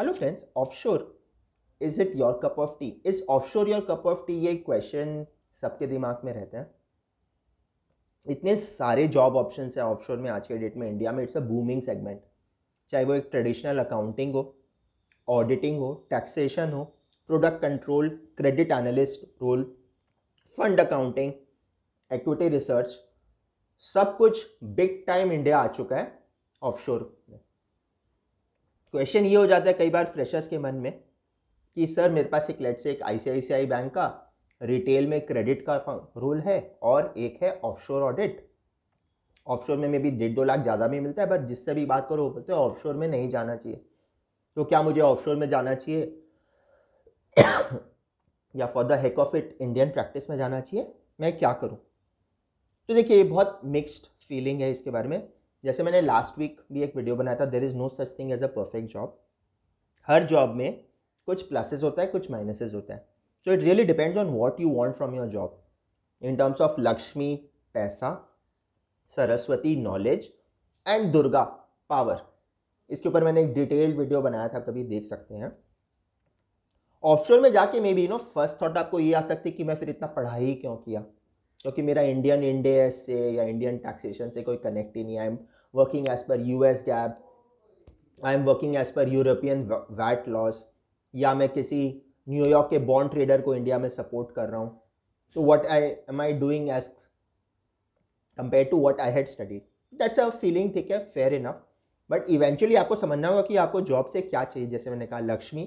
Hello friends offshore is it your cup of tea is offshore your cup of tea ये question सबके दिमाग में रहते हैं इतने सारे जॉब ऑप्शंस हैं ऑफशोर में आज के डेट में इंडिया में इट्स अ बूमिंग सेगमेंट चाहे वो एक ट्रेडिशनल अकाउंटिंग हो ऑडिटिंग हो टैक्सेशन हो product control credit analyst role fund accounting equity research सब कुछ बिग टाइम इंडिया आ चुका है ऑफशोर में क्वेश्चन ये हो जाता है कई बार फ्रेशर्स के मन में कि सर मेरे पास एक लेट से एक आईसीआईसीआई बैंक का रिटेल में क्रेडिट का रूल है और एक है ऑफशोर ऑडिट ऑफशोर में मे भी डेढ़ दो लाख ज़्यादा भी मिलता है बट जिससे भी बात करो वो बोलते हैं ऑफशोर में नहीं जाना चाहिए तो क्या मुझे ऑफशोर में जाना चाहिए या for the heck of it Indian practice में जाना चाहिए मैं क्या करूँ तो देखिए ये बहुत मिक्स्ड फीलिंग है इसके बारे में जैसे मैंने लास्ट वीक भी एक वीडियो बनाया था there is no such thing as a perfect job हर जॉब में कुछ प्लसेस होता है कुछ माइनसेस होता है so it really depends on what you want from your job in terms of Lakshmi पैसा Saraswati knowledge and Durga power इसके ऊपर मैंने एक डिटेल्ड वीडियो बनाया था कभी देख सकते हैं ऑफ में जाके maybe you know first thought आपको ये आ सकती है कि मैं फिर इतना पढ़ाई क्यों किया क्योंकि मेरा इंडियन इंडेस से या इंडियन टैक्सेशन से कोई कनेक्ट ही नहीं I am working as per U S GAAP I am working as per European weight loss या मैं किसी न्यूयॉर्क के बॉन्ड ट्रेडर को इंडिया में सपोर्ट कर रहा हूँ तो what I am I doing as compared to what I had study that's a feeling ठीक है फेयर इनफ बट इवेंचुअली आपको समझना होगा कि आपको जॉब से क्या चाहिए जैसे मैंने कहा लक्ष्मी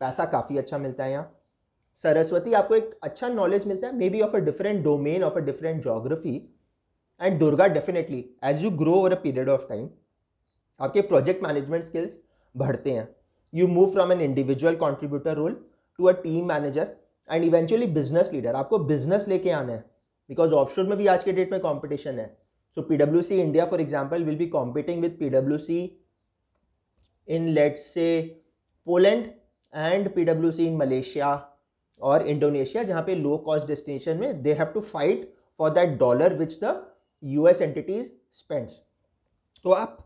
पैसा काफ़ी अच्छा मिलता है यहाँ सरस्वती आपको एक अच्छा नॉलेज मिलता है maybe of a different domain of a different geography and Durga definitely as you grow over a period of time आपके प्रोजेक्ट मैनेजमेंट स्किल्स बढ़ते हैं you move from an individual contributor role to a team manager and eventually business leader आपको business लेके आना है because of में भी आज के डेट में कॉम्पिटिशन है so P W C India for example will be competing with P W C in let's say Poland and P W C in Malaysia और इंडोनेशिया जहाँ पे लो कॉस्ट डेस्टिनेशन में they have to fight for that dollar which the US entities spends तो आप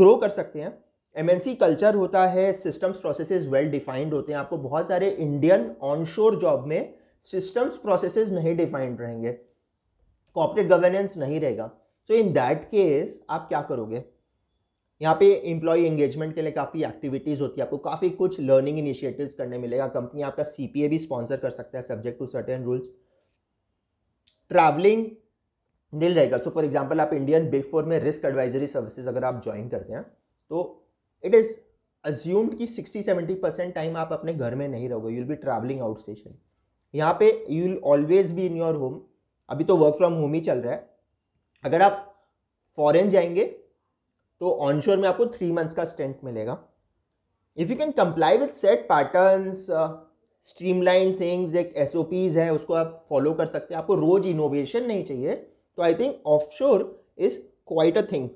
grow कर सकते हैं MNC culture होता है सिस्टम्स प्रोसेसेस वेल डिफाइंड होते हैं आपको बहुत सारे इंडियन ऑनशोर जॉब में सिस्टम्स प्रोसेसेस नहीं डिफाइंड रहेंगे कॉपरेट गवर्नेंस नहीं रहेगा सो इन दैट केस आप क्या करोगे यहाँ पे एम्प्लॉय एंगेजमेंट के लिए काफ़ी एक्टिविटीज़ होती है आपको काफ़ी कुछ लर्निंग इनिशिएटिव्स करने मिलेगा कंपनी आपका सीपीए भी स्पॉन्सर कर सकता है subject to certain rules travelling मिल जाएगा सो फॉर एग्जाम्पल आप इंडियन बिग फोर में रिस्क एडवाइजरी सर्विसेज अगर आप ज्वाइन करते हैं तो इट इज़ अज्यूम्ड कि सिक्सटी सेवेंटी परसेंट टाइम आप अपने घर में नहीं रहोगे you'll be travelling out station यहाँ पे you will always be in your home अभी तो वर्क फ्रॉम होम ही चल रहा है अगर आप फॉरेन जाएंगे तो ऑनशोर में आपको थ्री मंथ्स का स्टेंट मिलेगा if you can comply with set pattern streamline things एक एस है उसको आप फॉलो कर सकते हैं आपको रोज़ इनोवेशन नहीं चाहिए तो I think offshore is quite a thing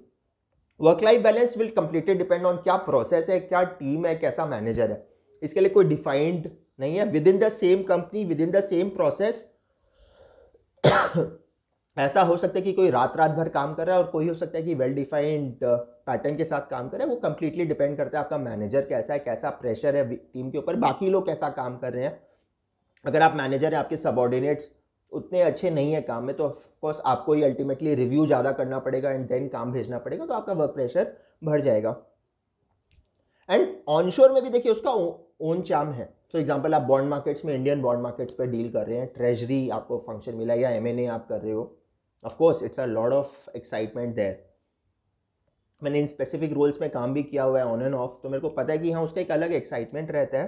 work life balance will completely depend on क्या प्रोसेस है क्या टीम है कैसा मैनेजर है इसके लिए कोई डिफाइंड नहीं है within the same company within the same process ऐसा हो सकता है कि कोई रात रात भर काम कर रहा है और कोई हो सकता है कि वेल डिफाइंड पैटर्न के साथ काम कर रहा है वो कम्प्लीटली डिपेंड करता है आपका मैनेजर कैसा है कैसा प्रेशर है टीम के ऊपर बाकी लोग कैसा काम कर रहे हैं अगर आप मैनेजर हैं आपके सबॉर्डिनेट्स उतने अच्छे नहीं है काम में तो ऑफकोर्स आपको ही अल्टीमेटली रिव्यू ज़्यादा करना पड़ेगा एंड देन काम भेजना पड़ेगा तो आपका वर्क प्रेशर बढ़ जाएगा एंड ऑनशोर में भी देखिए उसका ओन चाम है फॉर so एग्जाम्पल आप बॉन्ड मार्केट्स में इंडियन बॉन्ड मार्केट्स पर डील कर रहे हैं ट्रेजरी आपको फंक्शन मिला या एम आप कर रहे हो of course it's a lot of excitement there मैंने इन स्पेसिफिक रोल्स में काम भी किया हुआ है ऑन एंड ऑफ तो मेरे को पता है कि हाँ उसका एक अलग एक्साइटमेंट रहता है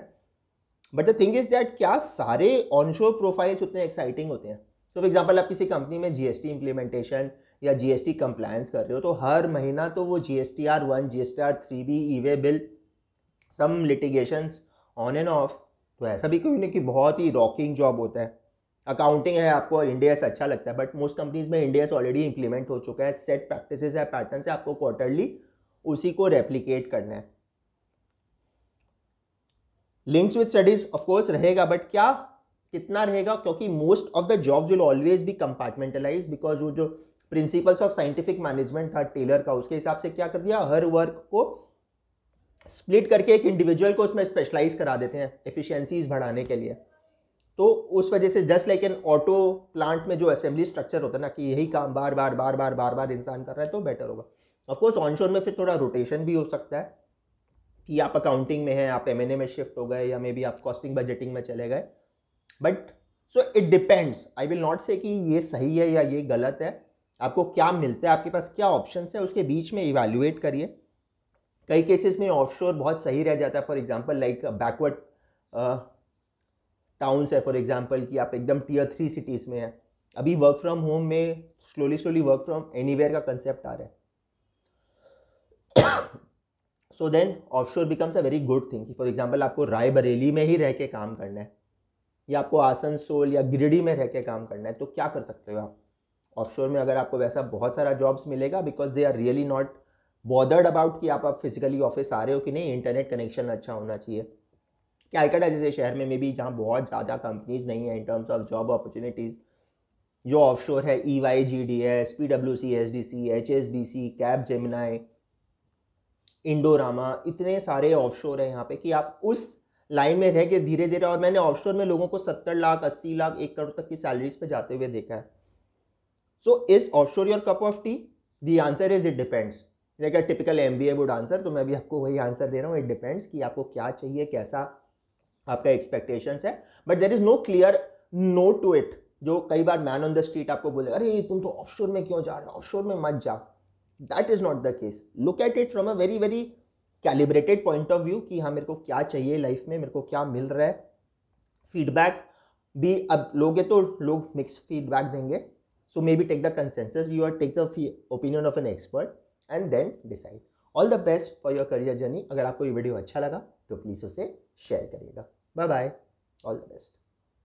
but the thing is that क्या सारे ऑन शोर प्रोफाइल्स उतने एक्साइटिंग होते हैं तो फॉर एग्जाम्पल आप किसी कंपनी में जीएसटी इंप्लीमेंटेशन या जीएसटी कंप्लायंस कर रहे हो तो हर महीना तो वो G S T R one G S T R three B E way bill some litigation on and off तो ऐसा भी कोई नहीं कि बहुत ही रॉकिंग जॉब होता है अकाउंटिंग है आपको इंडिया से अच्छा लगता है बट मोस्ट कंपनीज में इंडिया से ऑलरेडी इंप्लीमेंट हो चुका है सेट प्रैक्टिस है पैटर्न से आपको क्वार्टरली उसी को रेप्लीकेट करना है लिंक्स विद स्टडीज ऑफकोर्स रहेगा बट क्या कितना रहेगा क्योंकि most of the jobs will always be compartmentalize because वो जो प्रिंसिपल्स ऑफ साइंटिफिक मैनेजमेंट था टेलर का उसके हिसाब से क्या कर दिया हर वर्क को स्प्लिट करके एक इंडिविजुअल को उसमें स्पेशलाइज करा देते हैं एफिशिएंसीज बढ़ाने के लिए तो उस वजह से just like an auto plant में जो असेंबली स्ट्रक्चर होता है ना कि यही काम बार बार बार बार बार बार इंसान कर रहा है तो बेटर होगा ऑफकोर्स ऑनशोर में फिर थोड़ा रोटेशन भी हो सकता है कि आप अकाउंटिंग में हैं आप एम में शिफ्ट हो गए या मे बी आप कॉस्टिंग बजटिंग में चले गए but so it depends I will not say कि ये सही है या ये गलत है आपको क्या मिलता है आपके पास क्या ऑप्शन है उसके बीच में इवेल्युएट करिए कई केसेस में ऑफशोर बहुत सही रह जाता है for example like backward towns है फॉर एग्जाम्पल कि आप एकदम टीयर थ्री सिटीज़ में हैं अभी वर्क फ्रॉम होम में slowly slowly work from anywhere का कंसेप्ट आ रहा है so then offshore becomes a very good thing for example आपको रायबरेली में ही रह के काम करना है या आपको आसनसोल या गिरिडीह में रह के काम करना है तो क्या कर सकते हो आप ऑफशोर में अगर आपको वैसा बहुत सारा जॉब्स मिलेगा because they are really not bothered about कि आप आप फिजिकली ऑफिस आ रहे हो कि नहीं इंटरनेट कनेक्शन अच्छा होना चाहिए कैलकाटा जैसे शहर में मे बी जहाँ बहुत ज़्यादा कंपनीज नहीं है in terms of job opportunities जो ऑफशोर है E Y G D S P W C S D C H S B C Capgemini Indorama इतने सारे ऑफशोर है यहाँ पे कि आप उस लाइन में रह के धीरे धीरे और मैंने ऑफशोर में लोगों को सत्तर लाख अस्सी लाख एक करोड़ तक की सैलरीज पे जाते हुए देखा है सो इस offshore your cup of tea the answer is it depends like a typical M B A would answer तो मैं भी आपको वही आंसर दे रहा हूँ इट डिपेंड्स कि आपको क्या चाहिए कैसा आपका एक्सपेक्टेशन है but there is no clear no to it जो कई बार मैन ऑन द स्ट्रीट आपको बोले अरे तुम तो ऑफ में क्यों जा रहे हो ऑफ में मत जाओ that is not the case look at it from a very very calibrated point of view कि हाँ मेरे को क्या चाहिए लाइफ में मेरे को क्या मिल रहा है फीडबैक भी अब लोगे तो लोग मिक्स फीडबैक देंगे so maybe take the consensus you are take the opinion of an expert and then decide all the best for your career journey अगर आपको ये वीडियो अच्छा लगा तो प्लीज़ उसे शेयर करिएगा Bye bye. All the best.